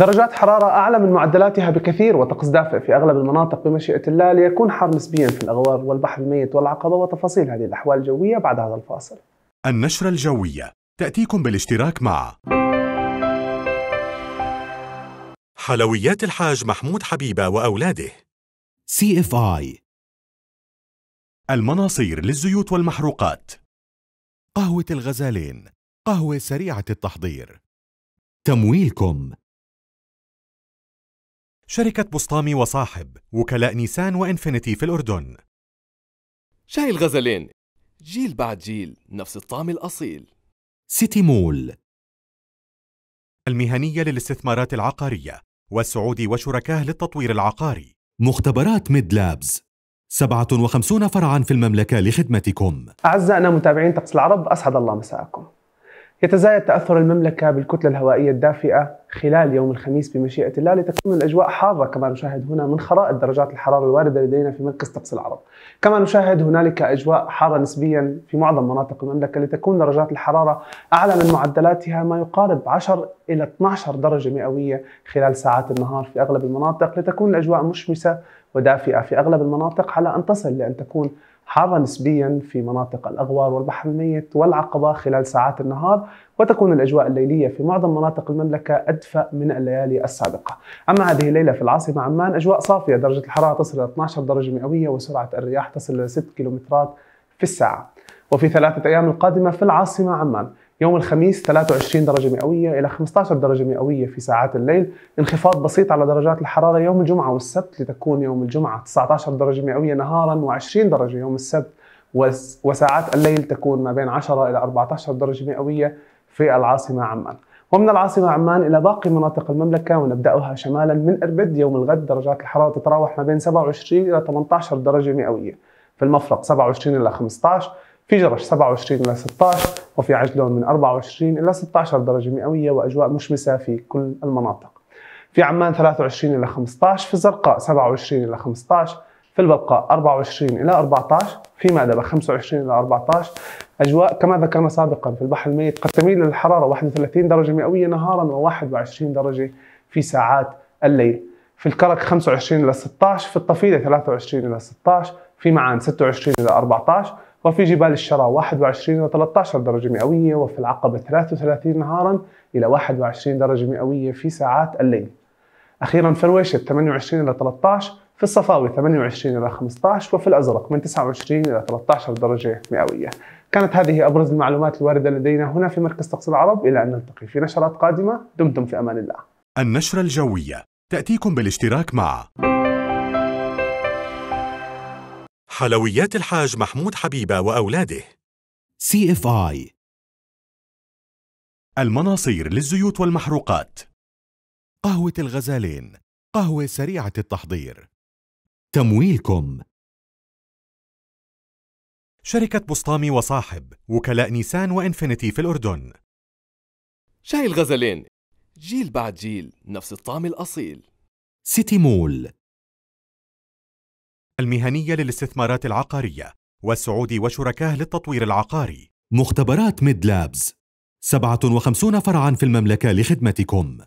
درجات حرارة أعلى من معدلاتها بكثير وطقس دافئ في أغلب المناطق بمشيئة الله ليكون حار نسبيا في الأغوار والبحر الميت والعقبة وتفاصيل هذه الأحوال الجوية بعد هذا الفاصل النشرة الجوية تأتيكم بالاشتراك مع حلويات الحاج محمود حبيبة وأولاده سي اف اي المناصير للزيوت والمحروقات قهوة الغزالين قهوة سريعة التحضير تمويلكم شركة بسطامي وصاحب وكلاء نيسان وإنفينيتي في الأردن شاي الغزلين جيل بعد جيل نفس الطعم الأصيل سيتي مول المهنية للاستثمارات العقارية والسعودي وشركاه للتطوير العقاري مختبرات ميد لابز 57 فرعا في المملكة لخدمتكم أعزائنا متابعين طقس العرب أسعد الله مساءكم يتزايد تأثر المملكة بالكتلة الهوائية الدافئة خلال يوم الخميس بمشيئة الله لتكون الأجواء حارة كما نشاهد هنا من خرائط درجات الحرارة الواردة لدينا في مركز طقس العرب كما نشاهد هنالك أجواء حارة نسبيا في معظم مناطق المملكة لتكون درجات الحرارة أعلى من معدلاتها ما يقارب 10 إلى 12 درجة مئوية خلال ساعات النهار في أغلب المناطق لتكون الأجواء مشمسة ودافئة في أغلب المناطق على أن تصل لأن تكون حارة نسبيا في مناطق الأغوار والبحر الميت والعقبة خلال ساعات النهار وتكون الأجواء الليلية في معظم مناطق المملكة أدفأ من الليالي السابقة أما هذه الليلة في العاصمة عمان أجواء صافية درجة الحرارة تصل إلى 12 درجة مئوية وسرعة الرياح تصل إلى 6 كيلومترات في الساعة وفي ثلاثة أيام القادمة في العاصمة عمان يوم الخميس 23 درجة مئوية إلى 15 درجة مئوية في ساعات الليل انخفاض بسيط على درجات الحرارة يوم الجمعة والسبت لتكون يوم الجمعة 19 درجة مئوية نهارا و20 درجة يوم السبت وساعات الليل تكون ما بين 10 إلى 14 درجة مئوية في العاصمة عمان ومن العاصمة عمان إلى باقي مناطق المملكة ونبدأها شمالا من إربد يوم الغد درجات الحرارة تتراوح ما بين 27 إلى 18 درجة مئوية في المفرق 27 إلى 15 في جرش 27 إلى 16 وفي عجلون من 24 إلى 16 درجة مئوية وأجواء مشمسة في كل المناطق في عمان 23 إلى 15 في الزرقاء 27 إلى 15 في البلقاء 24 إلى 14 في مأدبة 25 إلى 14 أجواء كما ذكرنا سابقا في البحر الميت قد تميل للحرارة 31 درجة مئوية نهارا و21 درجة في ساعات الليل في الكرك 25 إلى 16 في الطفيلة 23 إلى 16 في معان 26 إلى 14 وفي جبال الشراء 21 و 13 درجة مئوية وفي العقبة 33 نهارا إلى 21 درجة مئوية في ساعات الليل أخيرا فرويشة 28 إلى 13 في الصفاوي 28 إلى 15 وفي الأزرق من 29 إلى 13 درجة مئوية كانت هذه أبرز المعلومات الواردة لدينا هنا في مركز تقصي العرب إلى أن نلتقي في نشرات قادمة دمتم في أمان الله النشرة الجوية تأتيكم بالاشتراك مع حلويات الحاج محمود حبيبة وأولاده سي اف اي المناصير للزيوت والمحروقات قهوة الغزالين قهوة سريعة التحضير تمويلكم شركة بسطامي وصاحب وكلاء نيسان وإنفينيتي في الأردن شاي الغزلين جيل بعد جيل نفس الطعم الأصيل سيتي مول المهنية للاستثمارات العقارية والسعودي وشركاه للتطوير العقاري مختبرات ميد لابز 57 فرعا في المملكة لخدمتكم